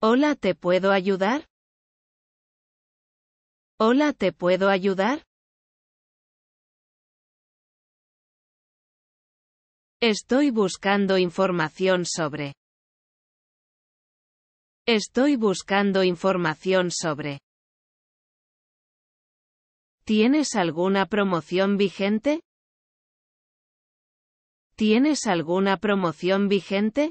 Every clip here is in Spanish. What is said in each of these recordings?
Hola, ¿te puedo ayudar? Hola, ¿te puedo ayudar? Estoy buscando información sobre. Estoy buscando información sobre. ¿Tienes alguna promoción vigente? ¿Tienes alguna promoción vigente?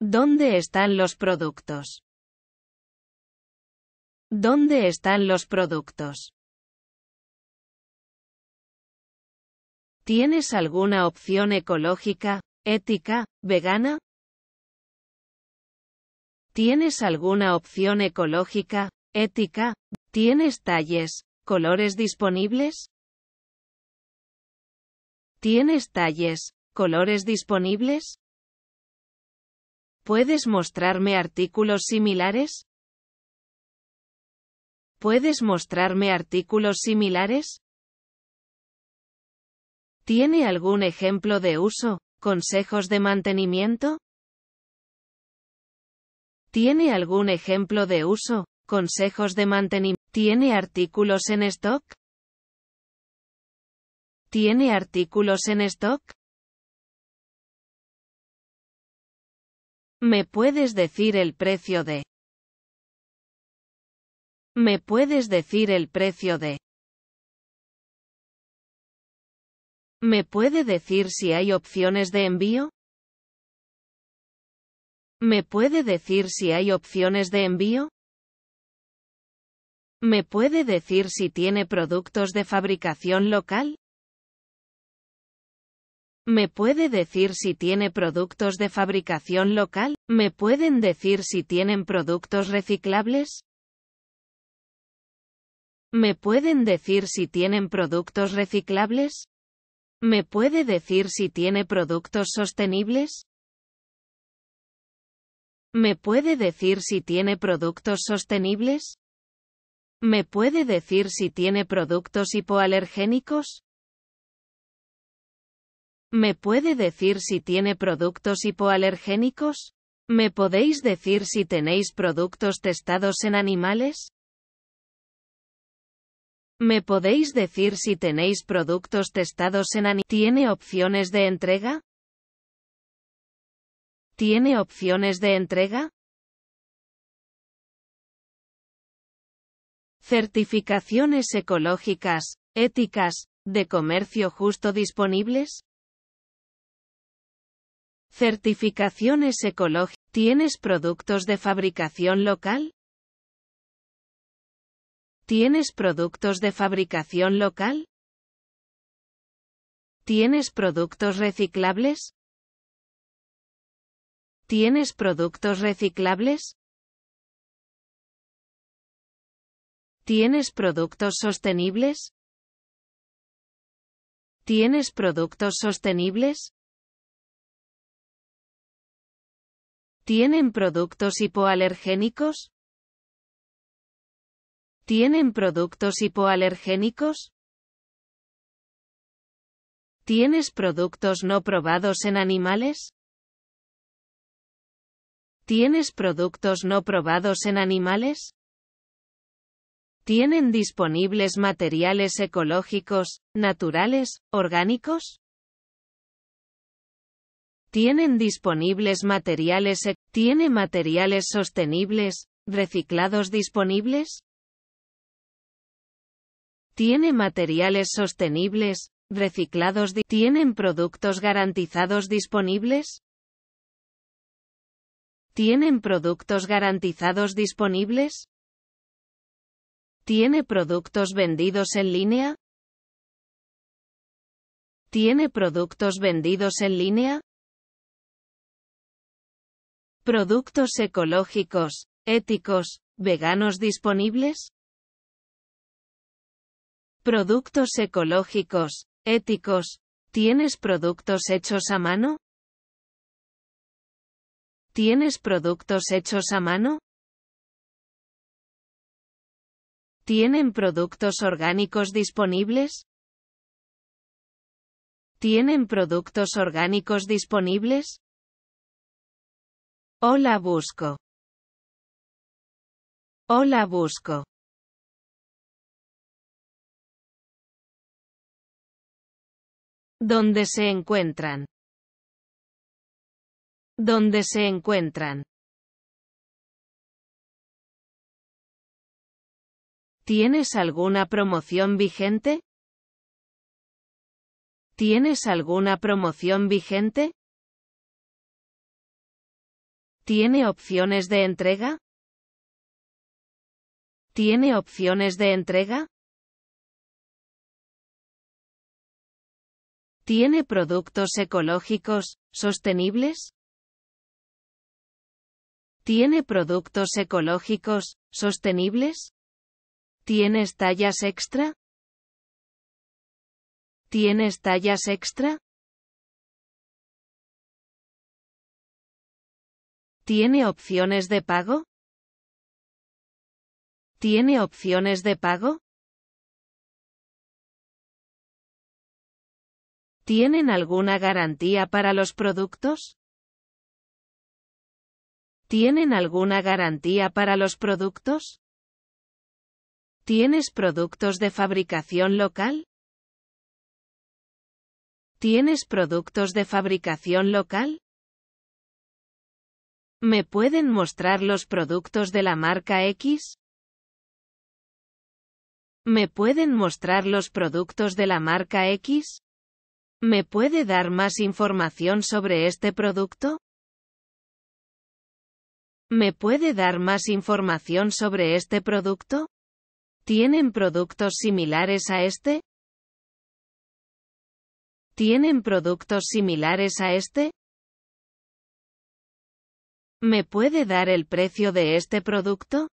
¿Dónde están los productos? ¿Dónde están los productos? ¿Tienes alguna opción ecológica, ética, vegana? ¿Tienes alguna opción ecológica, ética? ¿Tienes talles, colores disponibles? ¿Tienes talles, colores disponibles? ¿Puedes mostrarme artículos similares? ¿Puedes mostrarme artículos similares? ¿Tiene algún ejemplo de uso, consejos de mantenimiento? ¿Tiene algún ejemplo de uso, consejos de mantenimiento? ¿Tiene artículos en stock? ¿Tiene artículos en stock? ¿Me puedes decir el precio de? ¿Me puedes decir el precio de? ¿Me puede decir si hay opciones de envío? ¿Me puede decir si hay opciones de envío? ¿Me puede decir si tiene productos de fabricación local? ¿Me puede decir si tiene productos de fabricación local? ¿Me pueden decir si tienen productos reciclables? ¿Me pueden decir si tienen productos reciclables? ¿Me puede decir si tiene productos sostenibles? ¿Me puede decir si tiene productos sostenibles? ¿Me puede decir si tiene productos hipoalergénicos? ¿Me puede decir si tiene productos hipoalergénicos? ¿Me podéis decir si tenéis productos testados en animales? ¿Me podéis decir si tenéis productos testados en animales? ¿Tiene opciones de entrega? ¿Tiene opciones de entrega? Certificaciones ecológicas, éticas, de comercio justo disponibles? Certificaciones ecológicas. ¿Tienes productos de fabricación local? ¿Tienes productos de fabricación local? ¿Tienes productos reciclables? ¿Tienes productos reciclables? ¿Tienes productos sostenibles? ¿Tienes productos sostenibles? ¿Tienen productos hipoalergénicos? ¿Tienen productos hipoalergénicos? ¿Tienes productos no probados en animales? ¿Tienes productos no probados en animales? ¿Tienen disponibles materiales ecológicos, naturales, orgánicos? Tienen disponibles materiales. E-, ¿Tiene materiales sostenibles, reciclados disponibles? ¿Tiene materiales sostenibles, reciclados? ¿Tienen productos garantizados disponibles? ¿Tienen productos garantizados disponibles? ¿Tiene productos vendidos en línea? ¿Tiene productos vendidos en línea? ¿Productos ecológicos, éticos, veganos disponibles? ¿Productos ecológicos, éticos? ¿Tienes productos hechos a mano? ¿Tienes productos hechos a mano? ¿Tienen productos orgánicos disponibles? ¿Tienen productos orgánicos disponibles? Hola busco. Hola busco. ¿Dónde se encuentran. ¿Dónde se encuentran. ¿Tienes alguna promoción vigente? ¿Tienes alguna promoción vigente? ¿Tiene opciones de entrega? ¿Tiene opciones de entrega? ¿Tiene productos ecológicos, sostenibles? ¿Tiene productos ecológicos, sostenibles? ¿Tienes tallas extra? ¿Tienes tallas extra? ¿Tiene opciones de pago? ¿Tiene opciones de pago? ¿Tienen alguna garantía para los productos? ¿Tienen alguna garantía para los productos? ¿Tienes productos de fabricación local? ¿Tienes productos de fabricación local? ¿Me pueden mostrar los productos de la marca X? ¿Me pueden mostrar los productos de la marca X? ¿Me puede dar más información sobre este producto? ¿Me puede dar más información sobre este producto? ¿Tienen productos similares a este? ¿Tienen productos similares a este? ¿Me puede dar el precio de este producto?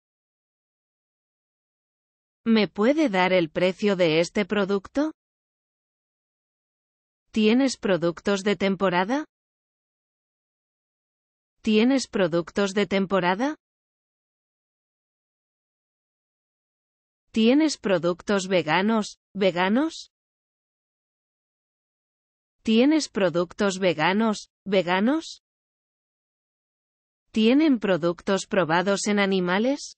¿Me puede dar el precio de este producto? ¿Tienes productos de temporada? ¿Tienes productos de temporada? ¿Tienes productos veganos, veganos? ¿Tienes productos veganos, veganos? ¿Tienen productos probados en animales?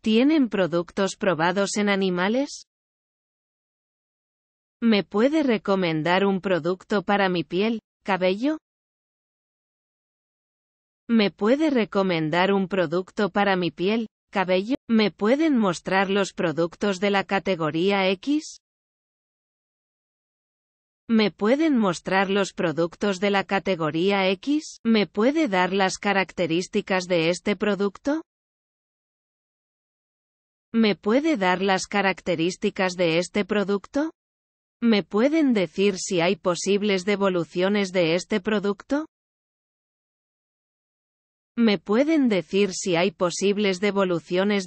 ¿Tienen productos probados en animales? ¿Me puede recomendar un producto para mi piel, cabello? ¿Me puede recomendar un producto para mi piel, cabello? ¿Me pueden mostrar los productos de la categoría X? ¿Me pueden mostrar los productos de la categoría X? ¿Me puede dar las características de este producto? ¿Me puede dar las características de este producto? ¿Me pueden decir si hay posibles devoluciones de este producto? ¿Me pueden decir si hay posibles devoluciones de